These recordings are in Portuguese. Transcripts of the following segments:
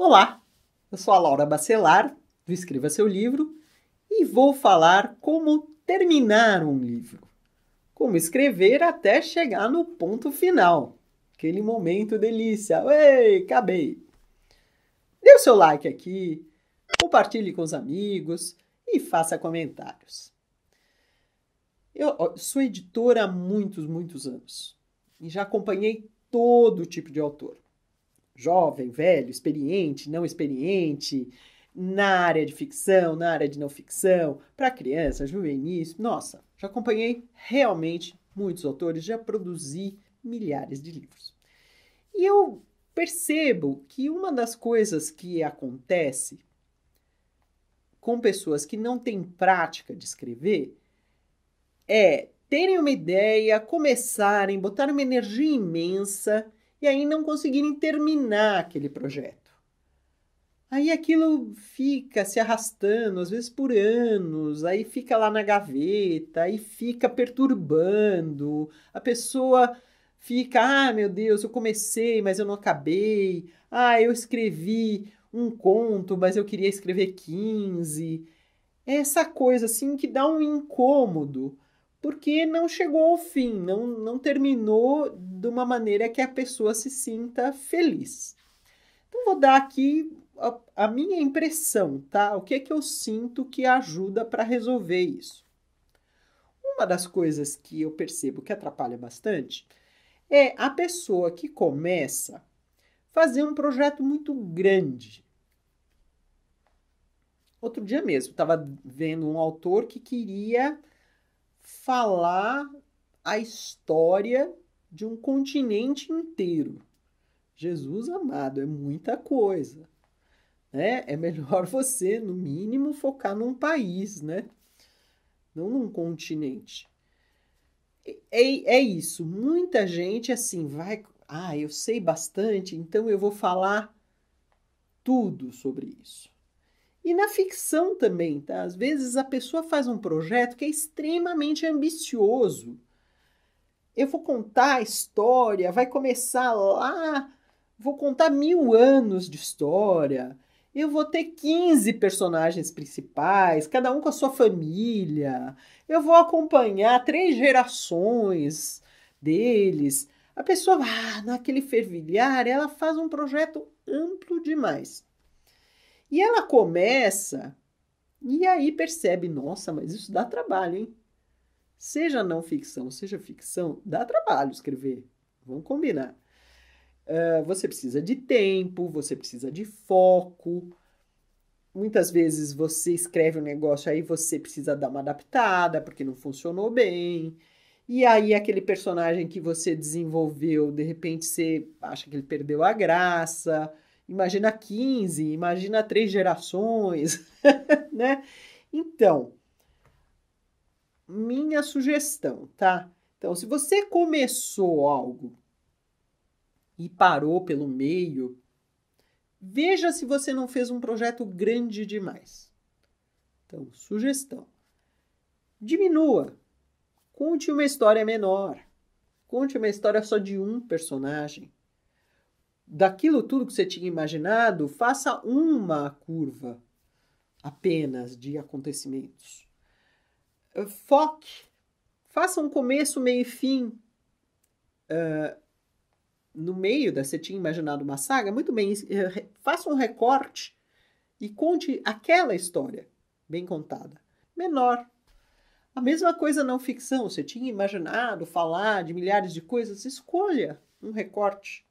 Olá, eu sou a Laura Bacelar, do Escreva Seu Livro, e vou falar como terminar um livro. Como escrever até chegar no ponto final. Aquele momento delícia. Ei, acabei! Dê o seu like aqui, compartilhe com os amigos e faça comentários. Eu sou editora há muitos, muitos anos e já acompanhei todo tipo de autor jovem, velho, experiente, não experiente, na área de ficção, na área de não ficção, para crianças, juvenis. Nossa, já acompanhei realmente muitos autores, já produzi milhares de livros. E eu percebo que uma das coisas que acontece com pessoas que não têm prática de escrever é terem uma ideia, começarem, botar uma energia imensa e aí não conseguirem terminar aquele projeto. Aí aquilo fica se arrastando, às vezes por anos, aí fica lá na gaveta, aí fica perturbando. A pessoa fica: ah, meu Deus, eu comecei, mas eu não acabei. Ah, eu escrevi um conto, mas eu queria escrever 15. Essa coisa assim que dá um incômodo porque não chegou ao fim, não, não terminou de uma maneira que a pessoa se sinta feliz. Então, vou dar aqui a, a minha impressão, tá? O que é que eu sinto que ajuda para resolver isso? Uma das coisas que eu percebo que atrapalha bastante é a pessoa que começa fazer um projeto muito grande. Outro dia mesmo, estava vendo um autor que queria falar a história de um continente inteiro. Jesus amado, é muita coisa. Né? É melhor você, no mínimo, focar num país, né? Não num continente. É, é isso. Muita gente, assim, vai. Ah, eu sei bastante, então eu vou falar tudo sobre isso. E na ficção também, tá? Às vezes a pessoa faz um projeto que é extremamente ambicioso. Eu vou contar a história, vai começar lá, vou contar mil anos de história. Eu vou ter 15 personagens principais, cada um com a sua família. Eu vou acompanhar três gerações deles. A pessoa, ah, naquele fervilhar, ela faz um projeto amplo demais. E ela começa e aí percebe, nossa, mas isso dá trabalho, hein? Seja não ficção, seja ficção, dá trabalho escrever. Vamos combinar. Uh, você precisa de tempo, você precisa de foco. Muitas vezes você escreve um negócio aí você precisa dar uma adaptada porque não funcionou bem. E aí aquele personagem que você desenvolveu, de repente você acha que ele perdeu a graça imagina 15, imagina três gerações, né? Então, minha sugestão, tá? Então, se você começou algo e parou pelo meio, veja se você não fez um projeto grande demais. Então, sugestão: diminua. Conte uma história menor. Conte uma história só de um personagem daquilo tudo que você tinha imaginado, faça uma curva apenas de acontecimentos. Eh, foque, faça um começo, meio e fim. Uh, no meio da você tinha imaginado uma saga, muito bem, eh, faça um recorte e conte aquela história bem contada, menor. A mesma coisa não ficção, você tinha imaginado falar de milhares de coisas, escolha um recorte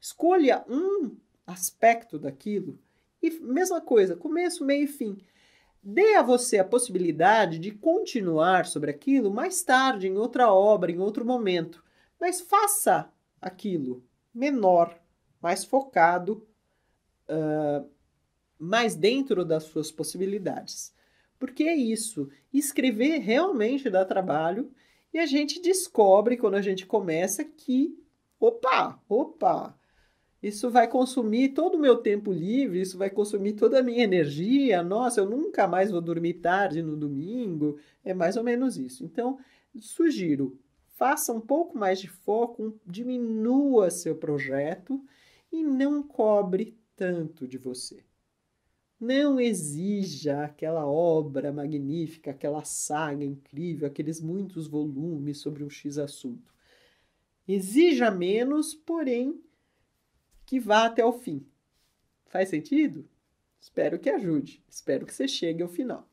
Escolha um aspecto daquilo e mesma coisa, começo, meio e fim. Dê a você a possibilidade de continuar sobre aquilo mais tarde, em outra obra, em outro momento. Mas faça aquilo menor, mais focado, uh, mais dentro das suas possibilidades. Porque é isso. Escrever realmente dá trabalho e a gente descobre quando a gente começa que, opa, opa, isso vai consumir todo o meu tempo livre, isso vai consumir toda a minha energia. Nossa, eu nunca mais vou dormir tarde no domingo. É mais ou menos isso. Então, sugiro, faça um pouco mais de foco, diminua seu projeto e não cobre tanto de você. Não exija aquela obra magnífica, aquela saga incrível, aqueles muitos volumes sobre um X assunto. Exija menos, porém que vá até o fim. Faz sentido? Espero que ajude. Espero que você chegue ao final.